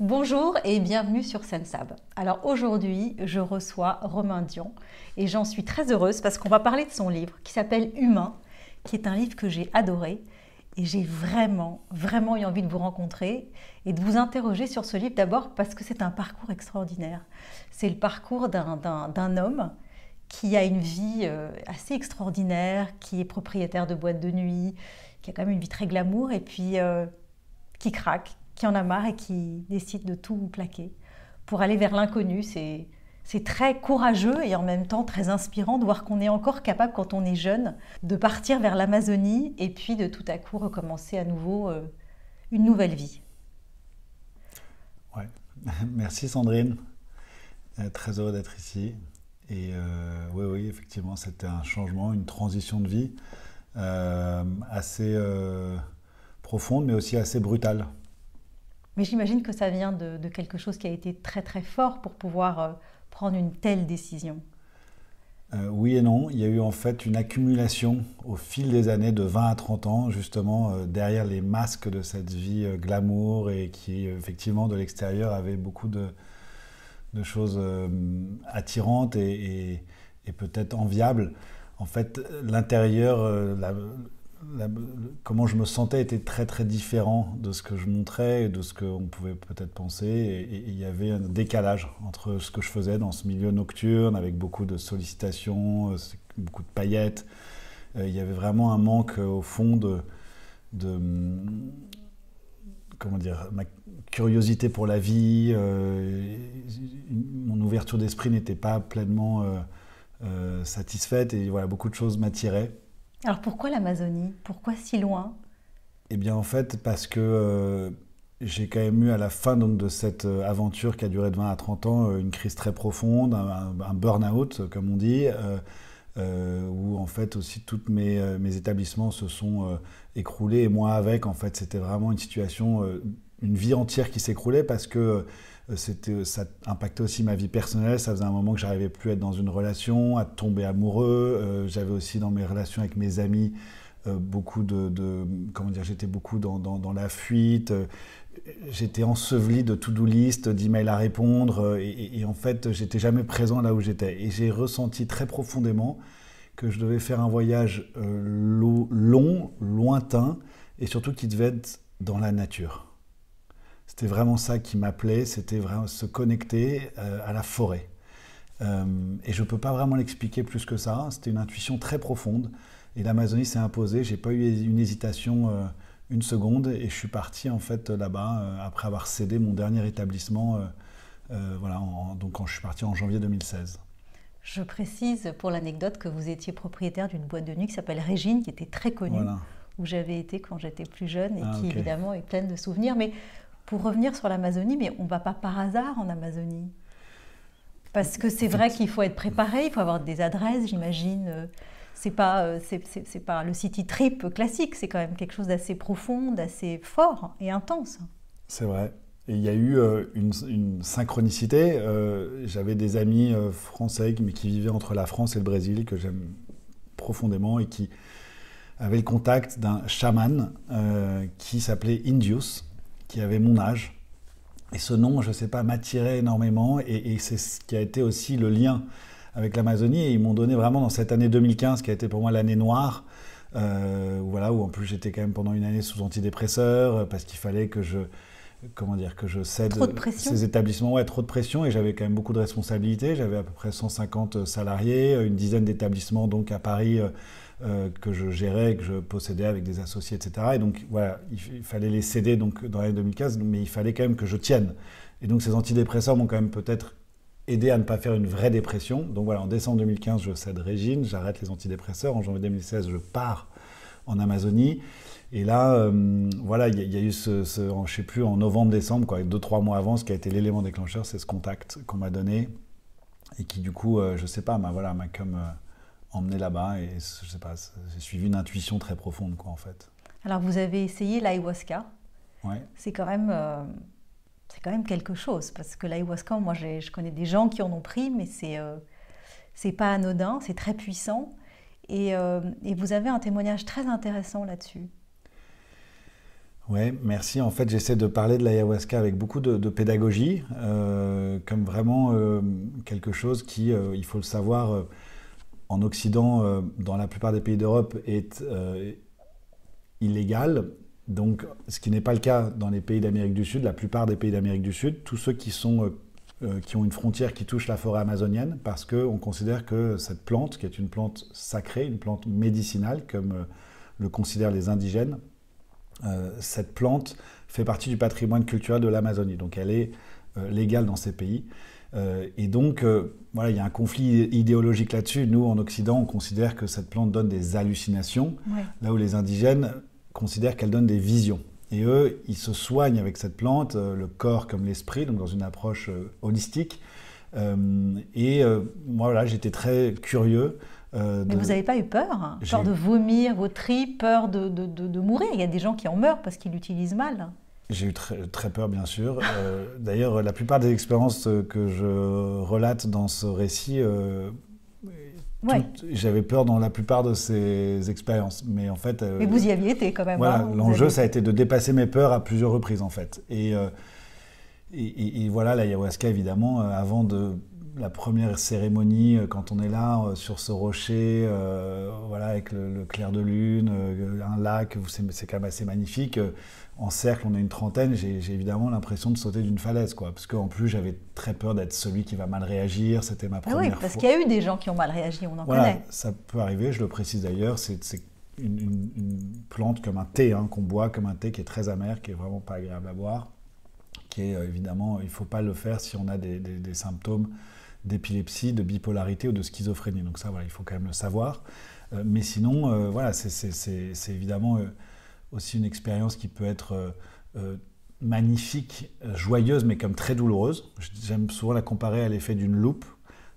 Bonjour et bienvenue sur Sensab. Alors aujourd'hui, je reçois Romain Dion et j'en suis très heureuse parce qu'on va parler de son livre qui s'appelle Humain, qui est un livre que j'ai adoré et j'ai vraiment, vraiment eu envie de vous rencontrer et de vous interroger sur ce livre d'abord parce que c'est un parcours extraordinaire. C'est le parcours d'un homme qui a une vie euh, assez extraordinaire, qui est propriétaire de boîtes de nuit, qui a quand même une vie très glamour et puis euh, qui craque, qui en a marre et qui décide de tout plaquer pour aller vers l'inconnu. C'est, c'est très courageux et en même temps très inspirant de voir qu'on est encore capable, quand on est jeune, de partir vers l'Amazonie et puis de tout à coup recommencer à nouveau euh, une nouvelle vie. Ouais. Merci Sandrine. Euh, très heureux d'être ici. Et euh, oui, oui, effectivement, c'était un changement, une transition de vie assez profonde, mais aussi assez brutale. Mais j'imagine que ça vient de, quelque chose qui a été très très fort pour pouvoir euh, prendre une telle décision. Euh, oui et non. Il y a eu en fait une accumulation au fil des années de 20 à 30 ans, justement, euh, derrière les masques de cette vie glamour et qui, effectivement, de l'extérieur avait beaucoup de, choses attirantes et, et peut-être enviables. En fait, l'intérieur, comment je me sentais était très très différent de ce que je montrais et de ce qu'on pouvait peut-être penser. Et il y avait un décalage entre ce que je faisais dans ce milieu nocturne avec beaucoup de sollicitations, euh, beaucoup de paillettes. Euh, il y avait vraiment un manque euh, au fond de, hum, comment dire, ma curiosité pour la vie, mon ouverture d'esprit n'était pas pleinement satisfaite et voilà, beaucoup de choses m'attiraient. Alors pourquoi l'Amazonie Pourquoi si loin Eh bien en fait parce que euh, j'ai quand même eu à la fin donc, de cette euh, aventure qui a duré de 20 à 30 ans euh, une crise très profonde, un, burn-out comme on dit. où en fait aussi tous mes établissements se sont écroulés et moi avec en fait c'était vraiment une situation une vie entière qui s'écroulait parce que euh, c'était, euh, ça impactait aussi ma vie personnelle. Ça faisait un moment que j'arrivais plus à être dans une relation, à tomber amoureux. Euh, j'avais aussi dans mes relations avec mes amis beaucoup de, comment dire, j'étais beaucoup dans, la fuite. J'étais enseveli de to-do list, d'emails à répondre, et, en fait, j'étais jamais présent là où j'étais. Et j'ai ressenti très profondément que je devais faire un voyage long, lointain, et surtout qui devait être dans la nature. C'était vraiment ça qui m'appelait, c'était vraiment se connecter euh, à la forêt. Euh, et je ne peux pas vraiment l'expliquer plus que ça. C'était une intuition très profonde. Et l'Amazonie s'est imposée. J'ai pas eu une hésitation euh, une seconde. Et je suis parti en fait là-bas après avoir cédé mon dernier établissement. voilà, donc quand je suis parti en janvier 2016. Je précise pour l'anecdote que vous étiez propriétaire d'une boîte de nuit qui s'appelle Régine, qui était très connue, où j'avais été quand j'étais plus jeune et ah, qui évidemment est pleine de souvenirs. Mais pour revenir sur l'Amazonie, mais on ne va pas par hasard en Amazonie. Parce que c'est vrai qu'il faut être préparé, il faut avoir des adresses, j'imagine. C'est pas, euh, c'est, pas le city trip classique, c'est quand même quelque chose d'assez profond, d'assez fort et intense. C'est vrai. Et il y a eu euh, une, synchronicité. Euh, j'avais des amis français mais qui vivaient entre la France et le Brésil, que j'aime profondément, et qui avaient le contact d'un chaman qui s'appelait Indius, qui avait mon âge. Et ce nom, je ne sais pas, m'attirait énormément et, c'est ce qui a été aussi le lien avec l'Amazonie. Et ils m'ont donné vraiment dans cette année 2015, qui a été pour moi l'année noire, euh, voilà, où en plus j'étais quand même pendant une année sous antidépresseur euh, parce qu'il fallait que je, comment dire, que je cède ces établissements. Ouais, trop de pression et j'avais quand même beaucoup de responsabilités. J'avais à peu près 150 salariés, une dizaine d'établissements donc à Paris euh, euh, que je gérais, que je possédais avec des associés, etc. Et donc voilà, il, fallait les céder donc, dans l'année 2015, mais il fallait quand même que je tienne. Et donc ces antidépresseurs m'ont quand même peut-être aidé à ne pas faire une vraie dépression. Donc voilà, en décembre 2015, je cède Régine, j'arrête les antidépresseurs. En janvier 2016, je pars en Amazonie. Et là, euh, voilà, il y, a eu ce, ce ne sais plus, en novembre, décembre, quoi, deux, trois mois avant, ce qui a été l'élément déclencheur, c'est ce contact qu'on m'a donné et qui, du coup, je euh, je sais pas, m'a voilà, m'a comme emmené là-bas et je sais pas, j'ai suivi une intuition très profonde quoi en fait. Alors vous avez essayé l'ayahuasca. C'est quand même euh, c'est quand même quelque chose parce que l'ayahuasca, moi je connais des gens qui en ont pris, mais c'est euh, c'est pas anodin, c'est très puissant euh, et, vous avez un témoignage très intéressant là-dessus. Oui, merci. En fait, j'essaie de parler de l'ayahuasca avec beaucoup de, de pédagogie, comme vraiment quelque chose qui, il faut le savoir, en Occident, euh, dans la plupart des pays d'Europe, est euh, illégal. Donc, ce qui n'est pas le cas dans les pays d'Amérique du Sud, la plupart des pays d'Amérique du Sud, tous ceux qui, sont, euh, qui ont une frontière qui touche la forêt amazonienne, parce qu'on considère que cette plante, qui est une plante sacrée, une plante médicinale, comme le considèrent les indigènes, cette plante fait partie du patrimoine culturel de l'Amazonie. Donc, elle est légale dans ces pays. Euh, et donc, euh, voilà, il y a un conflit idéologique là-dessus. Nous, en Occident, on considère que cette plante donne des hallucinations, là où les indigènes considèrent qu'elle donne des visions. Et eux, ils se soignent avec cette plante, euh, le corps comme l'esprit, donc dans une approche holistique. et moi, j'étais très curieux. mais vous n'avez pas eu peur hein Peur de vomir vos tripes, peur de, de, mourir Il y a des gens qui en meurent parce qu'ils l'utilisent mal. J'ai eu très, très, peur, bien sûr. Euh, d'ailleurs, la plupart des expériences euh, que je relate dans ce récit, euh, j'avais peur dans la plupart de ces expériences. Mais en fait. mais vous y aviez été quand même. Voilà, hein, l'enjeu, ça a été de dépasser mes peurs à plusieurs reprises, en fait. Et, et, et, et voilà, l'ayahuasca, évidemment, avant de la première cérémonie, euh, quand on est là euh, sur ce rocher, euh, voilà, avec le, clair de lune, un lac, c'est quand même assez magnifique. En cercle, on est une trentaine, j'ai évidemment l'impression de sauter d'une falaise, quoi. Parce qu'en plus, j'avais très peur d'être celui qui va mal réagir, c'était ma ah première ah oui, parce qu'il y a eu des gens qui ont mal réagi, on en connaît. Ça peut arriver, je le précise d'ailleurs, c'est une, plante comme un thé, hein, qu'on boit comme un thé qui est très amer, qui est vraiment pas agréable à boire, qui est évidemment, il ne faut pas le faire si on a des symptômes d'épilepsie, de bipolarité ou de schizophrénie. Donc ça, il faut quand même le savoir. Euh, mais sinon, euh, voilà, c'est évidemment euh, aussi une expérience qui peut être magnifique, joyeuse, mais comme très douloureuse. J'aime souvent la comparer à l'effet d'une loupe.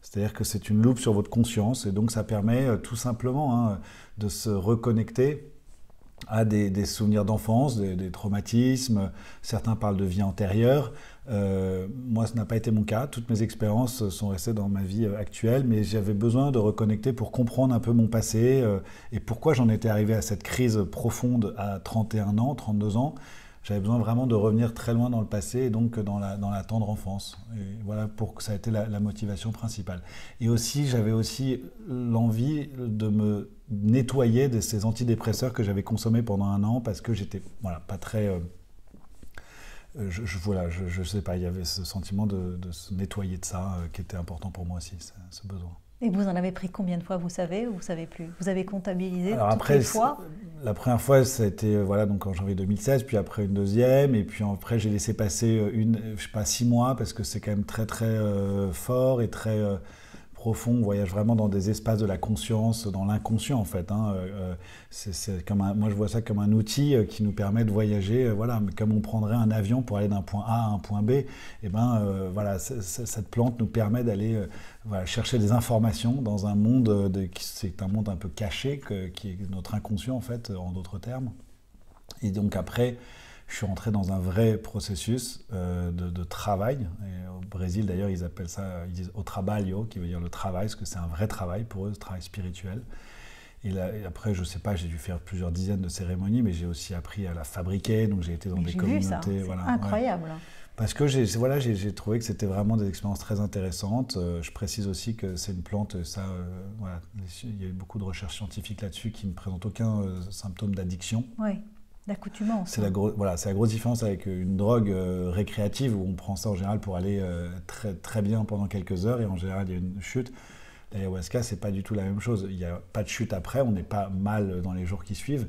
C'est-à-dire que c'est une loupe sur votre conscience et donc ça permet tout simplement hein, de se reconnecter à des, souvenirs d'enfance, des, traumatismes, certains parlent de vie antérieure. Euh, moi, ce n'a pas été mon cas. Toutes mes expériences sont restées dans ma vie euh, actuelle, mais j'avais besoin de reconnecter pour comprendre un peu mon passé euh, et pourquoi j'en étais arrivé à cette crise profonde à 31 ans, 32 ans j'avais besoin vraiment de revenir très loin dans le passé et donc dans la, dans la tendre enfance. Et voilà pour que ça a été la, motivation principale. Et aussi, j'avais aussi l'envie de me nettoyer de ces antidépresseurs que j'avais consommés pendant un an parce que j'étais voilà, pas très. Euh, euh, je, je, voilà, je, sais pas, il y avait ce sentiment de, se nettoyer de ça euh, qui était important pour moi aussi, ce besoin. Et vous en avez pris combien de fois, vous savez, ou vous savez plus Vous avez comptabilisé fois La première fois, ça euh, voilà, donc en janvier 2016, puis après une deuxième, et puis après j'ai laissé passer euh, une, je sais pas, six mois, parce que c'est quand même très très euh, fort et très fond on voyage vraiment dans des espaces de la conscience, dans l'inconscient en fait. Hein, euh, euh, c'est, comme moi je vois ça comme un outil euh, qui nous permet de voyager, voilà, comme on prendrait un avion pour aller d'un point A à un point B, et eh ben voilà, cette plante nous permet d'aller chercher des informations dans un monde, de, c'est un monde un peu caché, qui est notre inconscient en fait, en d'autres termes. Et donc après, je suis rentré dans un vrai processus euh, de, travail. au Brésil, d'ailleurs, ils appellent ça, ils disent au trabalho, qui veut dire le travail, parce que c'est un vrai travail pour eux, travail spirituel. Et, là, après, je sais pas, j'ai dû faire plusieurs dizaines de cérémonies, mais j'ai aussi appris à la fabriquer, donc j'ai été dans des communautés. Voilà, incroyable. Parce que j'ai voilà, trouvé que c'était vraiment des expériences très intéressantes. Euh, je précise aussi que c'est une plante, euh, ça, il y a eu beaucoup de recherches scientifiques là-dessus qui ne présentent aucun symptôme d'addiction. Oui. D'accoutumance. C'est la, hein. voilà, la grosse différence avec une drogue euh, récréative où on prend ça en général pour aller euh, très, très bien pendant quelques heures et en général il y a une chute. L'ayahuasca, c'est pas du tout la même chose. Il n'y a pas de chute après, on n'est pas mal dans les jours qui suivent.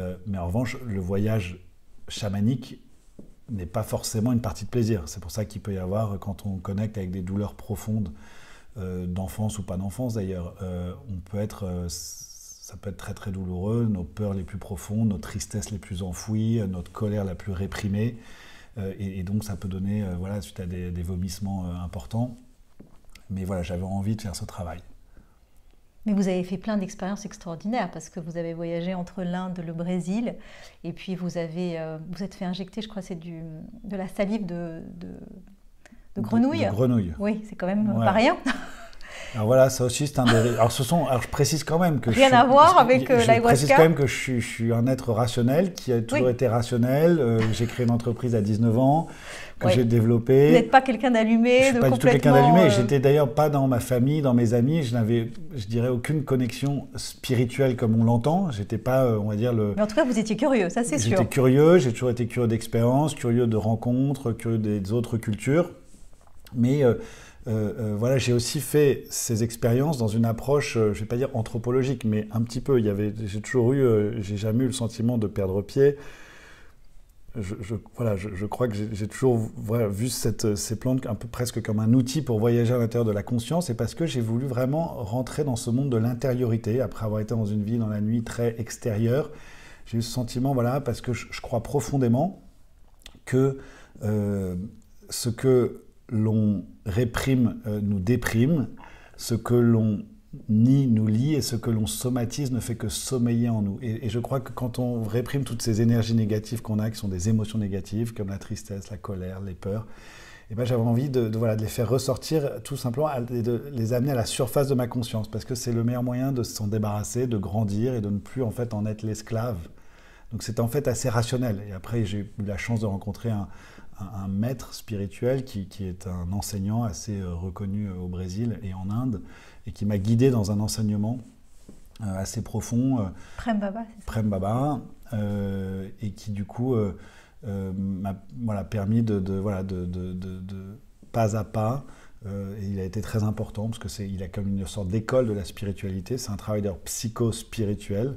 Euh, mais en revanche, le voyage chamanique n'est pas forcément une partie de plaisir. C'est pour ça qu'il peut y avoir, quand on connecte avec des douleurs profondes, d'enfance ou pas d'enfance d'ailleurs, on peut être ça peut être très très douloureux, nos peurs les plus profondes, nos tristesses les plus enfouies, notre colère la plus réprimée. Euh, et, donc ça peut donner, euh, voilà, suite à des, vomissements euh, importants. Mais voilà, j'avais envie de faire ce travail. Mais vous avez fait plein d'expériences extraordinaires parce que vous avez voyagé entre l'Inde, le Brésil, et puis vous avez vous êtes fait injecter, je crois, c'est du de la salive de, grenouille. grenouille. Oui, c'est quand même pas rien. Alors voilà, ça aussi c'est un des. Alors ce sont. Alors je précise quand même que. Rien je à voir avec je euh, précise quand même que je suis, un être rationnel qui a toujours été rationnel. Euh, j'ai créé une entreprise à 19 ans que j'ai développée. Vous n'êtes pas quelqu'un d'allumé. Je suis pas du tout quelqu'un d'allumé. Euh, J'étais d'ailleurs pas dans ma famille, dans mes amis. Je n'avais, je dirais, aucune connexion spirituelle comme on l'entend. J'étais pas, on va dire le. Mais en tout cas, vous étiez curieux, ça c'est sûr. J'étais curieux. J'ai toujours été curieux d'expériences, curieux de rencontres, curieux des autres cultures, mais euh, euh, voilà, j'ai aussi fait ces expériences dans une approche, euh, je vais pas dire anthropologique, mais un petit peu. Il y avait, j'ai toujours eu, j'ai jamais eu le sentiment de perdre pied. Je, voilà, je, crois que j'ai toujours vu ces plantes un peu presque comme un outil pour voyager à l'intérieur de la conscience, et parce que j'ai voulu vraiment rentrer dans ce monde de l'intériorité, après avoir été dans une vie dans la nuit très extérieure. J'ai eu ce sentiment, voilà, parce que je, crois profondément que ce que l'on réprime euh, nous déprime, ce que l'on nie nous lie et ce que l'on somatise ne fait que sommeiller en nous. Et, je crois que quand on réprime toutes ces énergies négatives qu'on a, qui sont des émotions négatives comme la tristesse, la colère, les peurs, et eh ben j'avais envie de, voilà, de les faire ressortir tout simplement et de les amener à la surface de ma conscience parce que c'est le meilleur moyen de s'en débarrasser, de grandir et de ne plus en fait en être l'esclave. Donc c'est en fait assez rationnel. Et après, j'ai eu la chance de rencontrer un, un, maître spirituel qui, qui, est un enseignant assez euh, reconnu euh, au Brésil et en Inde, et qui m'a guidé dans un enseignement euh, assez profond. Prem Baba. Prem Baba, et qui du coup m'a voilà, permis de, voilà, de, de, de, pas à pas. Et il a été très important parce que c'est, il a comme une sorte d'école de la spiritualité. C'est un travailleur d'ailleurs psycho-spirituel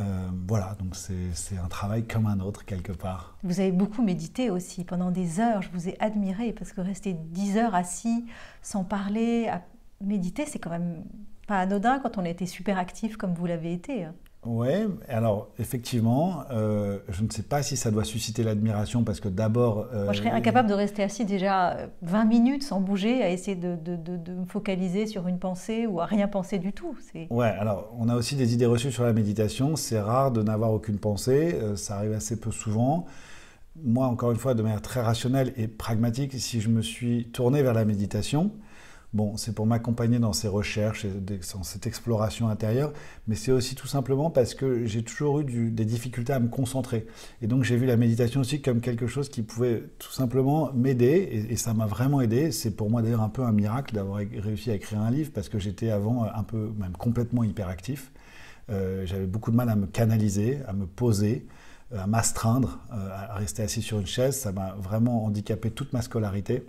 euh, voilà, donc c'est un travail comme un autre quelque part. Vous avez beaucoup médité aussi pendant des heures, je vous ai admiré parce que rester 10 heures assis sans parler, à méditer, c'est quand même pas anodin quand on a été super actif comme vous l'avez été. Hein. Oui, alors effectivement, euh, je ne sais pas si ça doit susciter l'admiration parce que d'abord. Euh, Moi, je serais incapable de rester assis déjà 20 euh, minutes sans bouger, à essayer de, me focaliser sur une pensée ou à rien penser du tout. Oui, alors on a aussi des idées reçues sur la méditation. C'est rare de n'avoir aucune pensée, ça arrive assez peu souvent. Moi, encore une fois, de manière très rationnelle et pragmatique, si je me suis tourné vers la méditation, Bon, c'est pour m'accompagner dans ces recherches dans cette exploration intérieure, mais c'est aussi tout simplement parce que j'ai toujours eu des difficultés à me concentrer. Et donc j'ai vu la méditation aussi comme quelque chose qui pouvait tout simplement m'aider, et, ça m'a vraiment aidé. C'est pour moi d'ailleurs un peu un miracle d'avoir réussi à écrire un livre, parce que j'étais avant euh, un peu, même complètement hyperactif. Euh, j'avais beaucoup de mal à me canaliser, à me poser euh, à m'astreindre, à rester assis sur une chaise. Ça m'a vraiment handicapé toute ma scolarité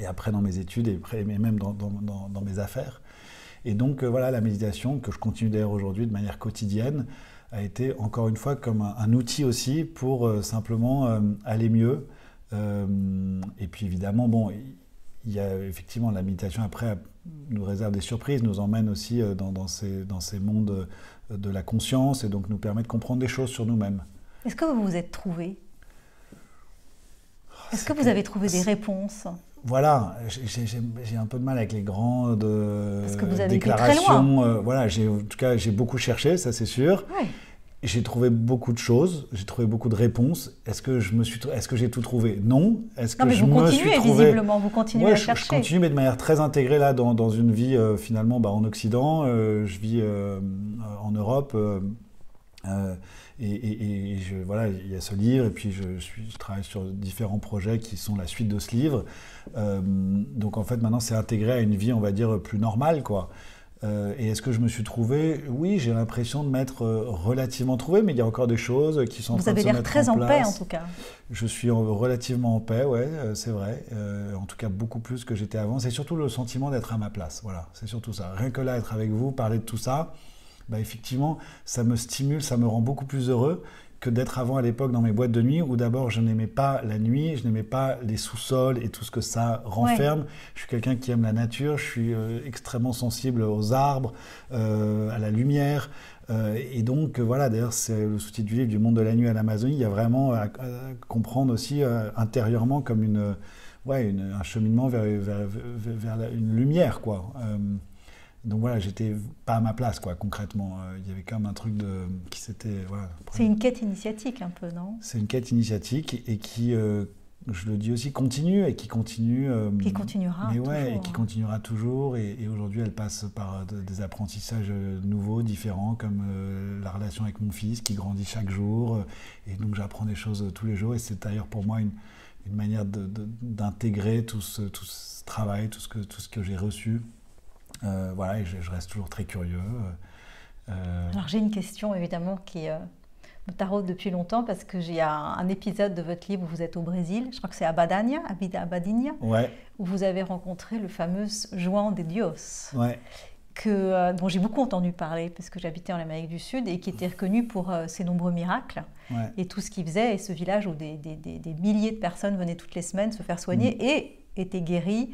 et après dans mes études et, même dans, mes affaires. Et donc euh, voilà, la méditation, que je continue d'ailleurs aujourd'hui de manière quotidienne, a été encore une fois comme un, outil aussi pour euh, simplement euh, aller mieux. et puis évidemment, bon, il y a effectivement la méditation après nous réserve des surprises, nous emmène aussi dans, dans, ces, dans ces mondes de la conscience et donc nous permet de comprendre des choses sur nous-mêmes. Est-ce que vous vous êtes trouvé oh, Est-ce que vous avez trouvé des réponses voilà, j'ai un peu de mal avec les grandes déclarations. voilà, en tout cas, j'ai beaucoup cherché, ça c'est sûr. J'ai trouvé beaucoup de choses, j'ai trouvé beaucoup de réponses. Est-ce que je me suis, est-ce que j'ai tout trouvé Non. Est-ce que je vous visiblement, vous continuez à chercher. Je continue, mais de manière très intégrée là dans, une vie euh, finalement bah, en Occident. Euh, je vis euh, en Europe. Euh, et, voilà, il y a ce livre, et puis je, suis, travaille sur différents projets qui sont la suite de ce livre. Euh, donc en fait, maintenant, c'est intégré à une vie, on va dire, plus normale, quoi. Euh, et est-ce que je me suis trouvé Oui, j'ai l'impression de m'être relativement trouvé, mais il y a encore des choses qui sont. Vous en avez l'air très en, paix, en tout cas. Je suis relativement en paix, ouais, c'est vrai. en tout cas, beaucoup plus que j'étais avant. C'est surtout le sentiment d'être à ma place. Voilà, c'est surtout ça. Rien que là, être avec vous, parler de tout ça. Bah, effectivement, ça me stimule, ça me rend beaucoup plus heureux que d'être avant à l'époque dans mes boîtes de nuit où d'abord je n'aimais pas la nuit, je n'aimais pas les sous-sols et tout ce que ça renferme. Je suis quelqu'un qui aime la nature, je suis euh, extrêmement sensible aux arbres, euh, à la lumière. Euh, et donc voilà, d'ailleurs c'est le sous-titre du livre du monde de la nuit à l'Amazonie, il y a vraiment à, comprendre aussi intérieurement comme une, ouais, un cheminement vers, vers, une lumière. quoi donc voilà, j'étais pas à ma place, quoi, concrètement. Euh, il y avait quand même un truc de, qui s'était. c'est une quête initiatique, un peu, non C'est une quête initiatique et qui, euh, je le dis aussi, continue et qui continue. Euh, qui continuera. Mais ouais, et qui continuera toujours. Et, aujourd'hui, elle passe par des apprentissages nouveaux, différents, comme la relation avec mon fils qui grandit chaque jour. Et donc, j'apprends des choses tous les jours. Et c'est d'ailleurs pour moi une, manière d'intégrer tout ce, tout ce travail, tout ce que, tout ce que j'ai reçu euh, voilà, et je, reste toujours très curieux. Euh, euh. Alors j'ai une question évidemment qui me taraude depuis longtemps parce que j'ai un, épisode de votre livre où vous êtes au Brésil, je crois que c'est à Badania, à où vous avez rencontré le fameux Juan de Dios. Que, dont j'ai beaucoup entendu parler parce que j'habitais en Amérique du Sud et qui était reconnu pour ses nombreux miracles et tout ce qu'il faisait et ce village où des, milliers de personnes venaient toutes les semaines se faire soigner mm. et étaient guéries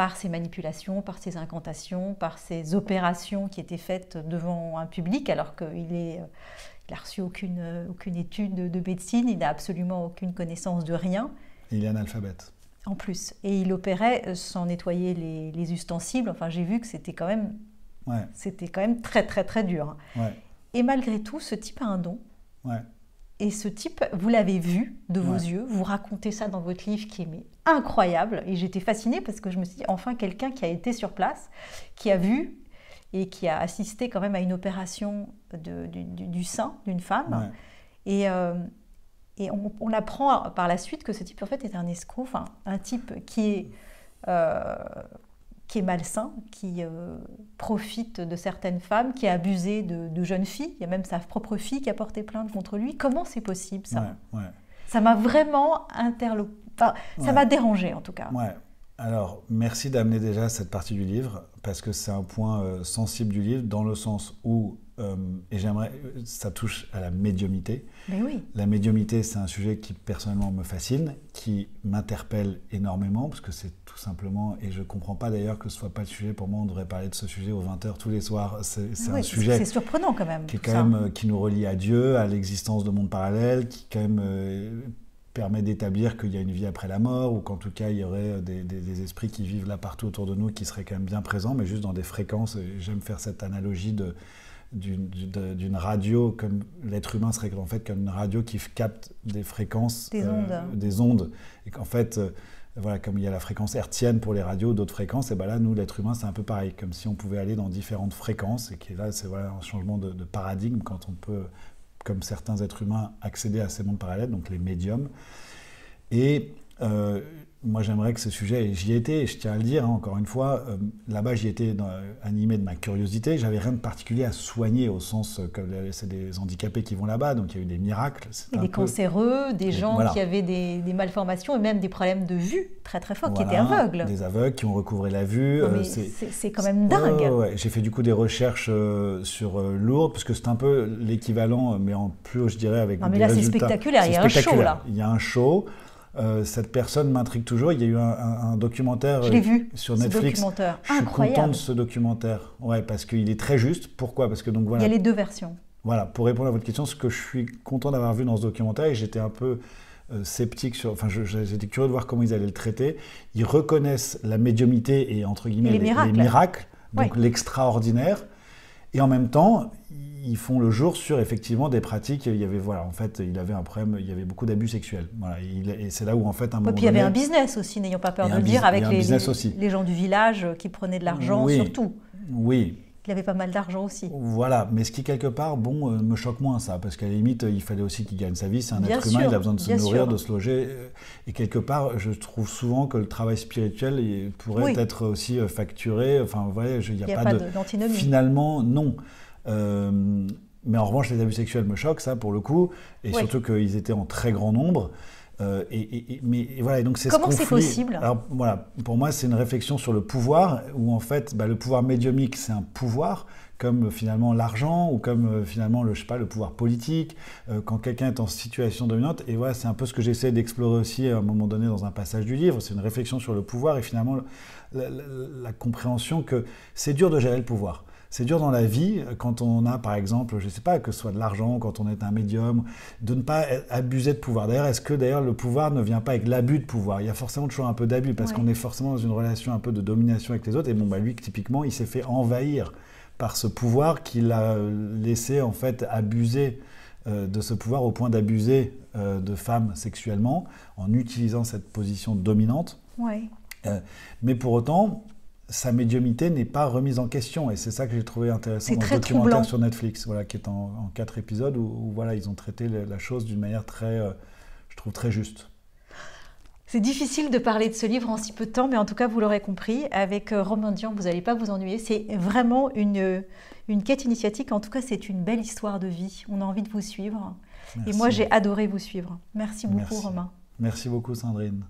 par ses manipulations, par ses incantations, par ses opérations qui étaient faites devant un public, alors qu'il est, euh, il a reçu aucune, euh, aucune étude de, médecine, il n'a absolument aucune connaissance de rien. Il est analphabète. En plus. Et il opérait euh, sans nettoyer les, ustensiles. Enfin, j'ai vu que c'était quand même, c'était quand même très, très, très dur. Et malgré tout, ce type a un don. Ouais. Et ce type, vous l'avez vu de vos yeux, vous racontez ça dans votre livre qui est incroyable. Et j'étais fascinée parce que je me suis dit, enfin quelqu'un qui a été sur place, qui a vu et qui a assisté quand même à une opération du, sein d'une femme. Et, euh, et on, apprend par la suite que ce type, en fait, est un escroc, un type qui est... Euh, qui est malsain, qui euh, profite de certaines femmes, qui a abusé de, jeunes filles. Il y a même sa propre fille qui a porté plainte contre lui. Comment c'est possible ça Ça m'a vraiment interloqué. Ça m'a dérangé en tout cas. Alors, merci d'amener déjà cette partie du livre, parce que c'est un point euh, sensible du livre, dans le sens où euh, et j'aimerais, euh, ça touche à la médiumité. Mais ben oui. La médiumité, c'est un sujet qui personnellement me fascine, qui m'interpelle énormément, parce que c'est tout simplement, et je ne comprends pas d'ailleurs que ce ne soit pas le sujet, pour moi on devrait parler de ce sujet aux 20h tous les soirs. C'est ah un sujet... C'est surprenant quand même. Qui, quand même euh, qui nous relie à Dieu, à l'existence de mondes parallèles, qui quand même... permet d'établir qu'il y a une vie après la mort, ou qu'en tout cas il y aurait des, des, esprits qui vivent là partout autour de nous, qui seraient quand même bien présents, mais juste dans des fréquences. J'aime faire cette analogie de, d'une radio comme l'être humain serait en fait comme une radio qui capte des fréquences euh, des ondes, et qu'en fait euh, voilà comme il y a la fréquence hertzienne pour les radios d'autres fréquences et ben là nous l'être humain c'est un peu pareil comme si on pouvait aller dans différentes fréquences et qui là c'est voilà un changement de, paradigme quand on peut comme certains êtres humains accéder à ces mondes parallèles donc les médiums et euh, moi j'aimerais que ce sujet, j'y étais, je tiens à le dire, hein, encore une fois, euh, là-bas j'y étais animé de ma curiosité, j'avais rien de particulier à soigner au sens euh, que c'est des handicapés qui vont là-bas, donc il y a eu des miracles. Des cancéreux, des gens qui avaient des, malformations et même des problèmes de vue très très forts, qui étaient aveugles. Des aveugles qui ont recouvré la vue. Euh, c'est quand même dingue. J'ai fait du coup des recherches sur Lourdes, parce que c'est un peu l'équivalent, mais en plus je dirais avec... Ah, mais là c'est spectaculaire, il y a un show là. Il y a un show. Euh, cette personne m'intrigue toujours. Il y a eu un, un, un documentaire je euh, vu, sur Netflix. Je suis content de ce documentaire. Ouais, parce qu'il est très juste. Pourquoi Parce que donc voilà. Il y a les deux versions. Voilà, pour répondre à votre question, ce que je suis content d'avoir vu dans ce documentaire, et j'étais un peu euh, sceptique sur, enfin, j'étais curieux de voir comment ils allaient le traiter. Ils reconnaissent la médiumité et entre guillemets les, miracles. donc l'extraordinaire, et en même temps, ils font le jour sur effectivement des pratiques. Il y avait voilà, en fait, il avait un problème, il y avait beaucoup d'abus sexuels. Voilà, et c'est là où en fait un Et puis il y avait un business aussi, n'ayons pas peur de le dire, avec les, les, gens du village qui prenaient de l'argent surtout. Oui. Il avait pas mal d'argent aussi. Voilà, mais ce qui quelque part, bon, euh, me choque moins ça, parce qu'à la limite, il fallait aussi qu'il gagne sa vie. C'est un être humain, il a besoin de se nourrir, de se loger. Euh, et quelque part, je trouve souvent que le travail spirituel pourrait être aussi euh, facturé. Enfin, vous voyez, il n'y a, pas, de, de finalement non. Euh, mais en revanche, les abus sexuels me choquent, ça, pour le coup, et surtout qu'ils étaient en très grand nombre. Euh, et, mais voilà, donc c'est Comment c'est possible Alors voilà, pour moi, c'est une réflexion sur le pouvoir, où en fait, bah, le pouvoir médiumique, c'est un pouvoir, comme finalement l'argent, ou comme euh, finalement le, sais pas, le pouvoir politique, quand quelqu'un est en situation dominante. Et voilà, c'est un peu ce que j'essaie d'explorer aussi à un moment donné dans un passage du livre, c'est une réflexion sur le pouvoir et finalement la compréhension que c'est dur de gérer le pouvoir. C'est dur dans la vie euh, quand on a, par exemple, je ne sais pas, que ce soit de l'argent, quand on est un médium, de ne pas abuser de pouvoir. D'ailleurs, est-ce que d'ailleurs le pouvoir ne vient pas avec l'abus de pouvoir Il y a forcément toujours un peu d'abus parce qu'on est forcément dans une relation un peu de domination avec les autres. Et bon, bah, lui, typiquement, il s'est fait envahir par ce pouvoir qu'il a euh, laissé en fait abuser euh, de ce pouvoir au point d'abuser de femmes sexuellement en utilisant cette position dominante. Ouais. mais pour autant, sa médiumité n'est pas remise en question. Et c'est ça que j'ai trouvé intéressant dans le documentaire sur Netflix, voilà, qui est en, quatre épisodes, où, voilà, ils ont traité la chose d'une manière très, euh, je trouve, très juste. C'est difficile de parler de ce livre en si peu de temps, mais en tout cas, vous l'aurez compris, avec euh, Romain vous n'allez pas vous ennuyer. C'est vraiment une, euh, une quête initiatique. En tout cas, c'est une belle histoire de vie. On a envie de vous suivre. Et moi, j'ai adoré vous suivre. Merci beaucoup, Romain. Merci beaucoup, Sandrine.